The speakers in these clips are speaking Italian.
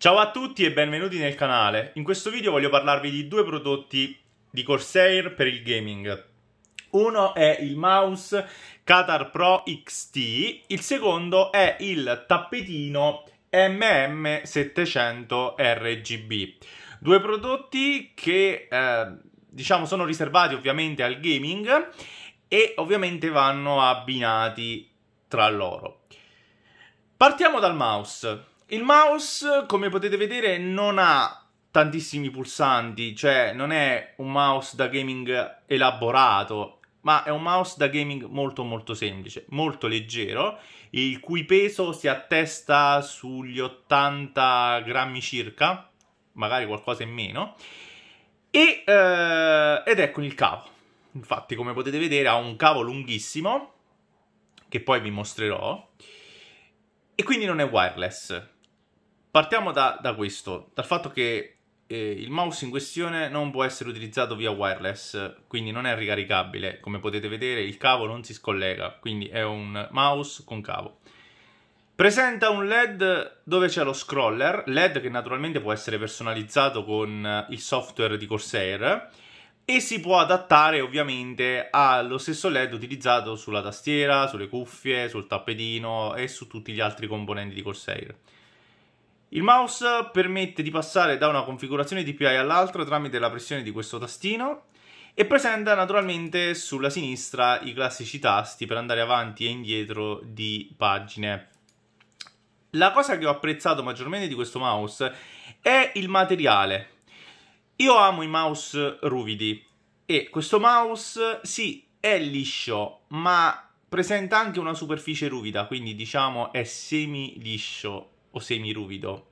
Ciao a tutti e benvenuti nel canale. In questo video voglio parlarvi di due prodotti di Corsair per il gaming. Uno è il mouse Qatar Pro XT, il secondo è il tappetino MM700 RGB. Due prodotti che eh, diciamo sono riservati ovviamente al gaming e ovviamente vanno abbinati tra loro. Partiamo dal mouse. Il mouse, come potete vedere, non ha tantissimi pulsanti, cioè non è un mouse da gaming elaborato, ma è un mouse da gaming molto molto semplice, molto leggero, il cui peso si attesta sugli 80 grammi circa, magari qualcosa in meno, e, eh, ed ecco il cavo. Infatti, come potete vedere, ha un cavo lunghissimo, che poi vi mostrerò, e quindi non è wireless partiamo da, da questo, dal fatto che eh, il mouse in questione non può essere utilizzato via wireless, quindi non è ricaricabile. Come potete vedere, il cavo non si scollega, quindi è un mouse con cavo. Presenta un LED dove c'è lo scroller, LED che naturalmente può essere personalizzato con eh, il software di Corsair e si può adattare ovviamente allo stesso LED utilizzato sulla tastiera, sulle cuffie, sul tappetino e su tutti gli altri componenti di Corsair. Il mouse permette di passare da una configurazione DPI all'altra tramite la pressione di questo tastino e presenta naturalmente sulla sinistra i classici tasti per andare avanti e indietro di pagine. La cosa che ho apprezzato maggiormente di questo mouse è il materiale. Io amo i mouse ruvidi e questo mouse sì, è liscio, ma presenta anche una superficie ruvida, quindi diciamo è semi liscio o semiruvido.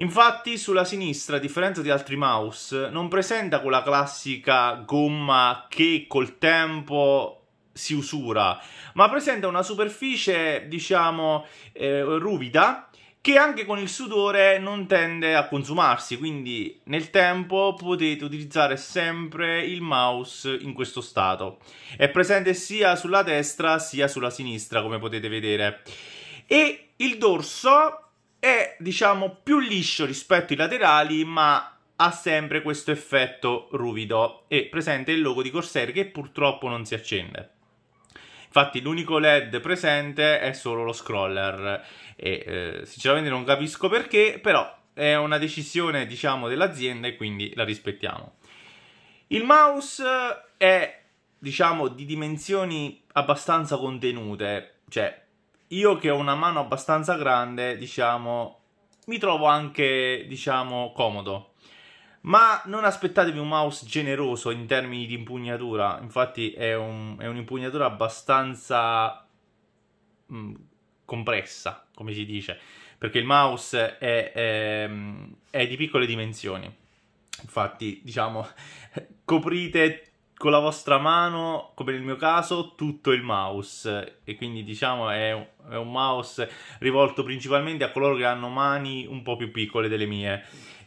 Infatti sulla sinistra, a differenza di altri mouse, non presenta quella classica gomma che col tempo si usura, ma presenta una superficie, diciamo, eh, ruvida che anche con il sudore non tende a consumarsi, quindi nel tempo potete utilizzare sempre il mouse in questo stato. È presente sia sulla destra sia sulla sinistra, come potete vedere e il dorso è diciamo più liscio rispetto ai laterali ma ha sempre questo effetto ruvido e presente il logo di Corsair che purtroppo non si accende. Infatti l'unico LED presente è solo lo scroller e eh, sinceramente non capisco perché, però è una decisione diciamo dell'azienda e quindi la rispettiamo. Il mouse è diciamo di dimensioni abbastanza contenute, cioè io che ho una mano abbastanza grande, diciamo, mi trovo anche, diciamo, comodo. Ma non aspettatevi un mouse generoso in termini di impugnatura, infatti è, un, è un'impugnatura abbastanza mh, mm, compressa, come si dice, perché il mouse è, è, è di piccole dimensioni. Infatti, diciamo, coprite con la vostra mano, come nel mio caso, tutto il mouse e quindi diciamo è un, è un mouse rivolto principalmente a coloro che hanno mani un po' più piccole delle mie.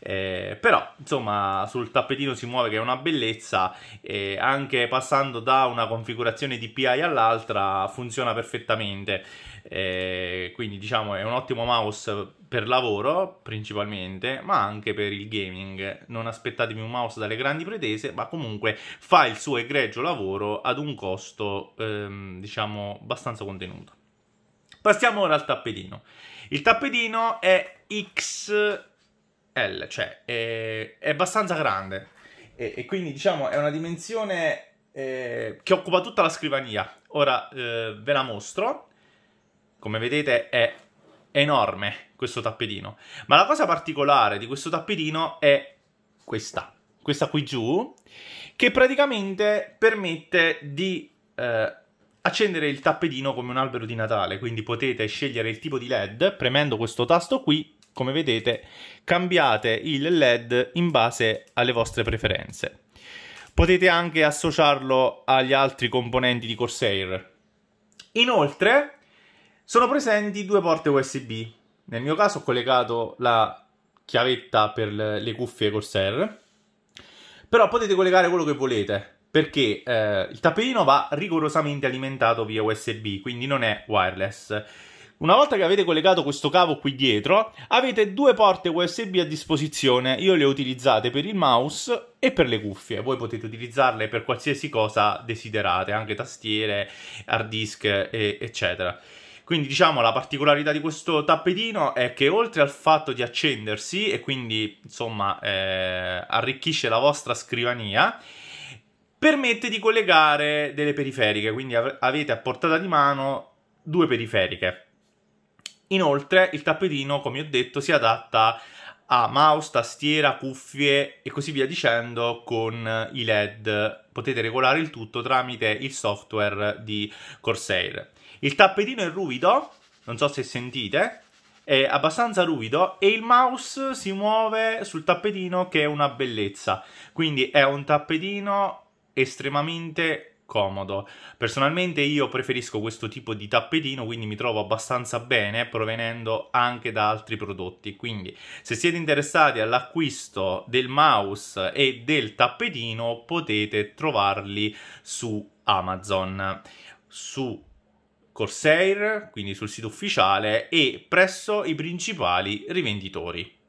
Eh, però, insomma, sul tappetino si muove che è una bellezza e anche passando da una configurazione di PI all'altra funziona perfettamente. Eh, quindi, diciamo, è un ottimo mouse per lavoro principalmente, ma anche per il gaming. Non aspettatevi un mouse dalle grandi pretese, ma comunque fa il suo egregio lavoro ad un costo, ehm, diciamo, abbastanza contenuto. Passiamo ora al tappetino. Il tappetino è X l, cioè è, è abbastanza grande e, e, quindi diciamo è una dimensione eh, che occupa tutta la scrivania. Ora eh, ve la mostro, come vedete è enorme questo tappetino, ma la cosa particolare di questo tappetino è questa, questa qui giù, che praticamente permette di... Eh, accendere il tappetino come un albero di Natale, quindi potete scegliere il tipo di LED premendo questo tasto qui come vedete cambiate il LED in base alle vostre preferenze. Potete anche associarlo agli altri componenti di Corsair. Inoltre sono presenti due porte USB. Nel mio caso ho collegato la chiavetta per le cuffie Corsair, però potete collegare quello che volete perché eh, il tappetino va rigorosamente alimentato via USB, quindi non è wireless. Una volta che avete collegato questo cavo qui dietro, avete due porte USB a disposizione. Io le ho utilizzate per il mouse e per le cuffie. Voi potete utilizzarle per qualsiasi cosa desiderate, anche tastiere, hard disk, e, eccetera. Quindi diciamo la particolarità di questo tappetino è che oltre al fatto di accendersi e quindi insomma eh, arricchisce la vostra scrivania, permette di collegare delle periferiche, quindi av avete a portata di mano due periferiche. Inoltre il tappetino, come ho detto, si adatta a mouse, tastiera, cuffie e così via dicendo con i LED. Potete regolare il tutto tramite il software di Corsair. Il tappetino è ruvido, non so se sentite, è abbastanza ruvido e il mouse si muove sul tappetino che è una bellezza. Quindi è un tappetino estremamente comodo. Personalmente io preferisco questo tipo di tappetino, quindi mi trovo abbastanza bene provenendo anche da altri prodotti. Quindi se siete interessati all'acquisto del mouse e del tappetino potete trovarli su Amazon. Su Corsair, quindi sul sito ufficiale, e presso i principali rivenditori.